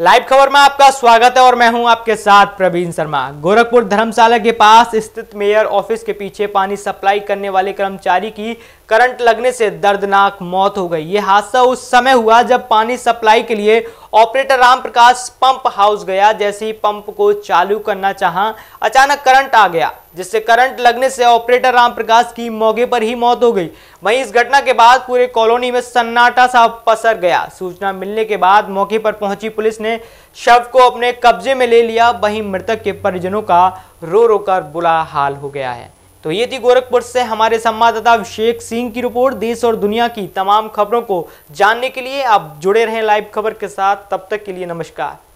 live खबर में आपका स्वागत है और मैं हूं आपके साथ प्रवीण शर्मा गोरखपुर धर्मशाला के पास स्थित मेयर ऑफिस के पीछे पानी सप्लाई करने वाले कर्मचारी की करंट लगने से दर्दनाक मौत हो गई ये हादसा उस समय हुआ जब पानी सप्लाई के लिए operator Ram Prakash pump house गया जैसे ही पंप को चालू करना चाहा अचानक करंट आ गया जिससे करंट लगने से ऑपरेटर राम प्रकाश की मौके पर ही मौत हो गई वहीं इस घटना के बाद पूरे कॉलोनी में सन्नाटा सा पसर गया सूचना मिलने के बाद मौके पर पहुंची पुलिस ने शव को अपने कब्जे में ले लिया वहीं मृतक के परिजनों का रो रो कर बुरा हाल हो गया है तो ये थी गोरखपुर से हमारे संवाददाता अभिषेक सिंह की रिपोर्ट देश और दुनिया की तमाम खबरों को जानने के लिए आप जुड़े रहें लाइव खबर के साथ तब तक के लिए नमस्कार